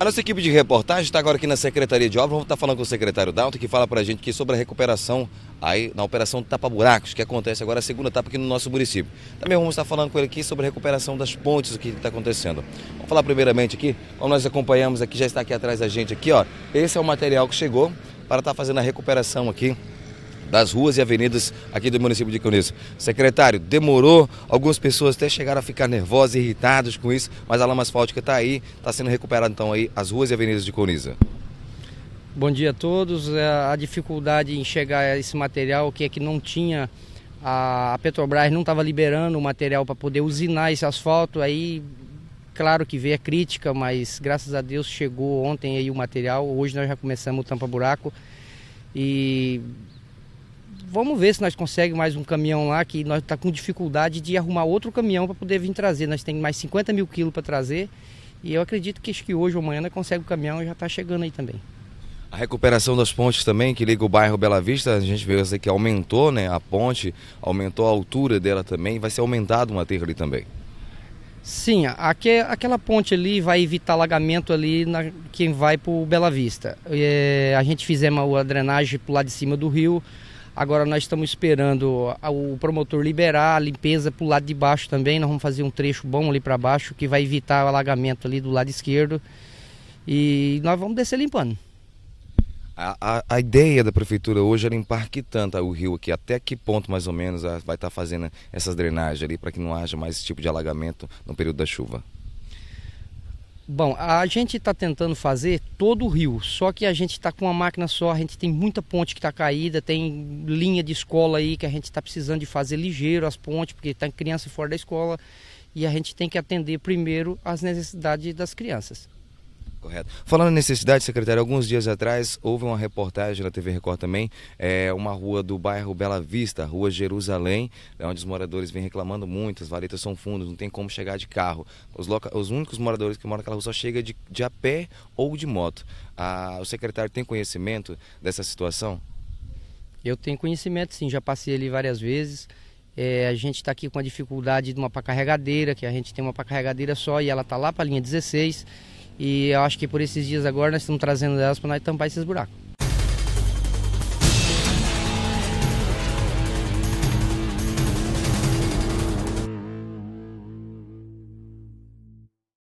A nossa equipe de reportagem está agora aqui na Secretaria de Obras. Vamos estar tá falando com o secretário Dalton, que fala para a gente aqui sobre a recuperação aí na operação tapa-buracos, que acontece agora a segunda etapa aqui no nosso município. Também vamos estar tá falando com ele aqui sobre a recuperação das pontes o que está acontecendo. Vamos falar primeiramente aqui, como nós acompanhamos aqui, já está aqui atrás da gente aqui, ó. Esse é o material que chegou para estar tá fazendo a recuperação aqui das ruas e avenidas aqui do município de Cunhas. Secretário, demorou, algumas pessoas até chegaram a ficar nervosas, irritadas com isso, mas a lama asfáltica está aí, está sendo recuperada então aí as ruas e avenidas de Cunhas. Bom dia a todos. É, a dificuldade em chegar a esse material, que é que não tinha, a Petrobras não estava liberando o material para poder usinar esse asfalto, aí claro que veio a crítica, mas graças a Deus chegou ontem aí o material. Hoje nós já começamos o tampa-buraco e vamos ver se nós conseguimos mais um caminhão lá, que nós estamos tá com dificuldade de arrumar outro caminhão para poder vir trazer. Nós temos mais 50 mil quilos para trazer e eu acredito que, que hoje ou amanhã nós consegue o caminhão e já está chegando aí também. A recuperação das pontes também, que liga o bairro Bela Vista, a gente vê que aumentou né, a ponte, aumentou a altura dela também, vai ser aumentado uma aterro ali também. Sim, aqu aquela ponte ali vai evitar alagamento ali na, quem vai para o Bela Vista. É, a gente fizemos a drenagem para o lado de cima do rio, Agora nós estamos esperando o promotor liberar a limpeza para o lado de baixo também. Nós vamos fazer um trecho bom ali para baixo que vai evitar o alagamento ali do lado esquerdo. E nós vamos descer limpando. A, a, a ideia da prefeitura hoje é limpar que tanto o rio aqui, até que ponto mais ou menos ah, vai estar tá fazendo essas drenagens ali para que não haja mais esse tipo de alagamento no período da chuva? Bom, a gente está tentando fazer todo o rio, só que a gente está com uma máquina só, a gente tem muita ponte que está caída, tem linha de escola aí que a gente está precisando de fazer ligeiro as pontes, porque tem tá criança fora da escola e a gente tem que atender primeiro as necessidades das crianças. Correto. Falando em necessidade, secretário, alguns dias atrás houve uma reportagem na TV Record também, é, uma rua do bairro Bela Vista, Rua Jerusalém, é onde os moradores vêm reclamando muito, as varetas são fundas, não tem como chegar de carro. Os, loca... os únicos moradores que moram naquela rua só chegam de, de a pé ou de moto. Ah, o secretário tem conhecimento dessa situação? Eu tenho conhecimento sim, já passei ali várias vezes. É, a gente está aqui com a dificuldade de uma para carregadeira, que a gente tem uma para carregadeira só e ela está lá para a linha 16 e eu acho que por esses dias agora nós estamos trazendo elas para nós tampar esses buracos.